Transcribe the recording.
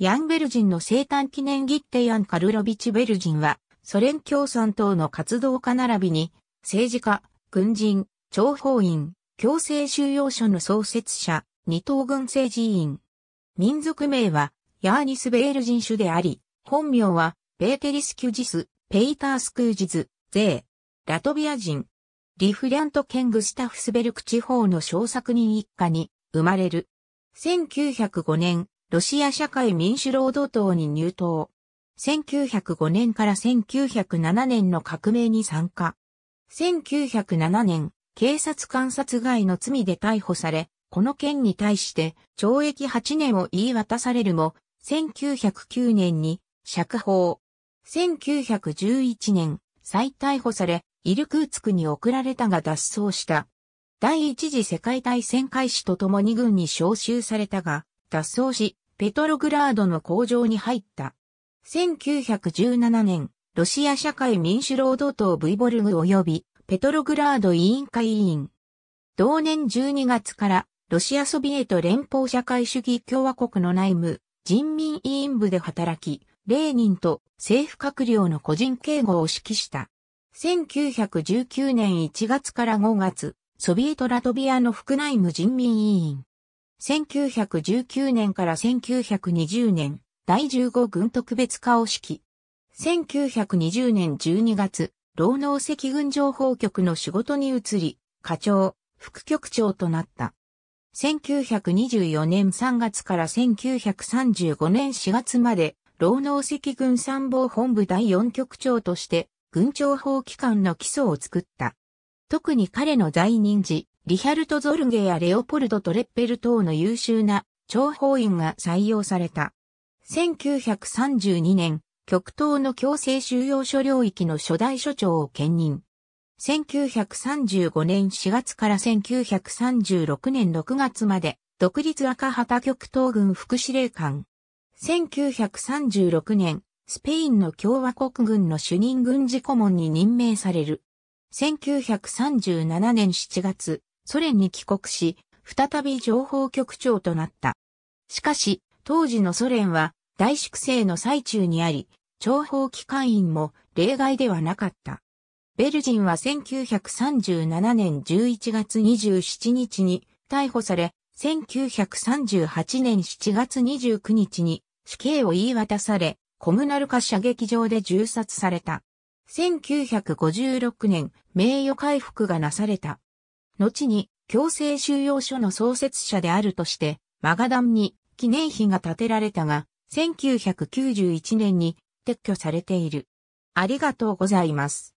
ヤンベルジンの生誕記念ギッテヤン・カルロビチ・ベルジンは、ソ連共産党の活動家並びに、政治家、軍人、諜報員、強制収容所の創設者、二等軍政治委員。民族名は、ヤーニス・ベールジン種であり、本名は、ベーテリス・キュジス、ペイター・スクージズ、ゼー、ラトビア人。リフリャント・ケング・スタフスベルク地方の小作人一家に生まれる。1905年、ロシア社会民主労働党に入党。1905年から1907年の革命に参加。1907年、警察観察外の罪で逮捕され、この件に対して懲役8年を言い渡されるも、1909年に釈放。1911年、再逮捕され、イルクーツクに送られたが脱走した。第一次世界大戦開始とともに軍に召集されたが、脱走し、ペトログラードの工場に入った。1917年、ロシア社会民主労働党ブイボルグ及びペトログラード委員会委員。同年12月からロシアソビエト連邦社会主義共和国の内務人民委員部で働き、レーニンと政府閣僚の個人警護を指揮した。1919年1月から5月、ソビエトラトビアの副内務人民委員。1919年から1920年、第15軍特別化を指揮。1920年12月、労農赤軍情報局の仕事に移り、課長、副局長となった。1924年3月から1935年4月まで、労農赤軍参謀本部第4局長として、軍情報機関の基礎を作った。特に彼の在任時、リヒャルト・ゾルゲやレオポルド・トレッペル等の優秀な諜報員が採用された。1932年、極東の強制収容所領域の初代所長を兼任。1935年4月から1936年6月まで、独立赤旗極東軍副司令官。1936年、スペインの共和国軍の主任軍事顧問に任命される。1937年7月、ソ連に帰国し、再び情報局長となった。しかし、当時のソ連は大粛清の最中にあり、諜報機関員も例外ではなかった。ベルジンは1937年11月27日に逮捕され、1938年7月29日に死刑を言い渡され、コムナルカ射撃場で銃殺された。1956年、名誉回復がなされた。後に強制収容所の創設者であるとして、マガダンに記念碑が建てられたが、1991年に撤去されている。ありがとうございます。